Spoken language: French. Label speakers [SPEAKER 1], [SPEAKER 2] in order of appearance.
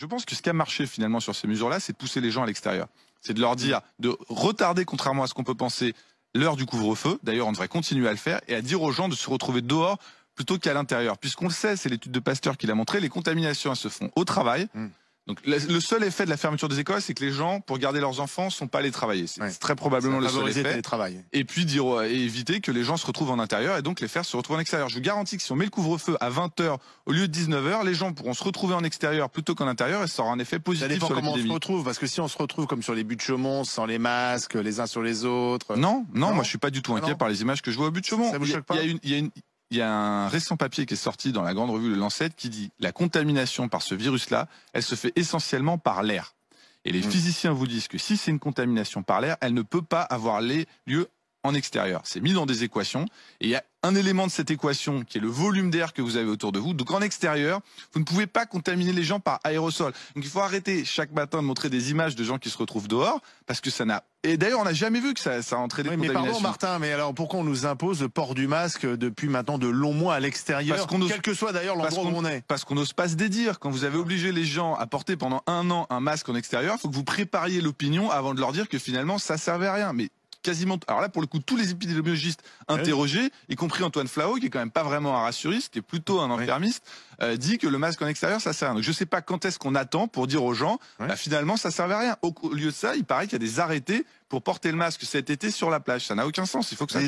[SPEAKER 1] Je pense que ce qui a marché finalement sur ces mesures-là, c'est de pousser les gens à l'extérieur. C'est de leur dire de retarder, contrairement à ce qu'on peut penser, l'heure du couvre-feu. D'ailleurs, on devrait continuer à le faire et à dire aux gens de se retrouver dehors plutôt qu'à l'intérieur. Puisqu'on le sait, c'est l'étude de Pasteur qui l'a montré, les contaminations se font au travail. Mm. Donc le seul effet de la fermeture des écoles, c'est que les gens, pour garder leurs enfants, sont pas allés travailler. C'est très probablement le seul effet. Et puis dire euh, et éviter que les gens se retrouvent en intérieur et donc les faire se retrouver en extérieur. Je vous garantis que si on met le couvre-feu à 20h au lieu de 19h, les gens pourront se retrouver en extérieur plutôt qu'en intérieur et ça aura un effet positif ça dépend comment on se retrouve parce que si on se retrouve comme sur les buts de Chaumont sans les masques, les uns sur les autres. Non, non, moi je suis pas du tout ah inquiet par les images que je vois au but de Chaumont il y a un récent papier qui est sorti dans la grande revue de Lancet qui dit la contamination par ce virus-là, elle se fait essentiellement par l'air. Et les mm. physiciens vous disent que si c'est une contamination par l'air, elle ne peut pas avoir lieu en extérieur. C'est mis dans des équations et il y a un élément de cette équation qui est le volume d'air que vous avez autour de vous. Donc en extérieur, vous ne pouvez pas contaminer les gens par aérosol. Donc il faut arrêter chaque matin de montrer des images de gens qui se retrouvent dehors parce que ça n'a et d'ailleurs, on n'a jamais vu que ça, ça a entraîné mais pardon, Martin, mais alors pourquoi on nous impose le port du masque euh, depuis maintenant de longs mois à l'extérieur, quel que soit d'ailleurs l'endroit où on est Parce qu'on n'ose pas se dédire. Quand vous avez obligé les gens à porter pendant un an un masque en extérieur, faut que vous prépariez l'opinion avant de leur dire que finalement ça servait à rien. Mais quasiment. Alors là, pour le coup, tous les épidémiologistes interrogés, y compris Antoine Flao, qui est quand même pas vraiment un rassuriste, qui est plutôt un enfermiste, euh, dit que le masque en extérieur, ça sert à rien. Donc je sais pas quand est-ce qu'on attend pour dire aux gens, bah, finalement, ça ne servait à rien. Au lieu de ça, il paraît qu'il y a des arrêtés pour porter le masque cet été sur la plage. Ça n'a aucun sens. Il faut que ça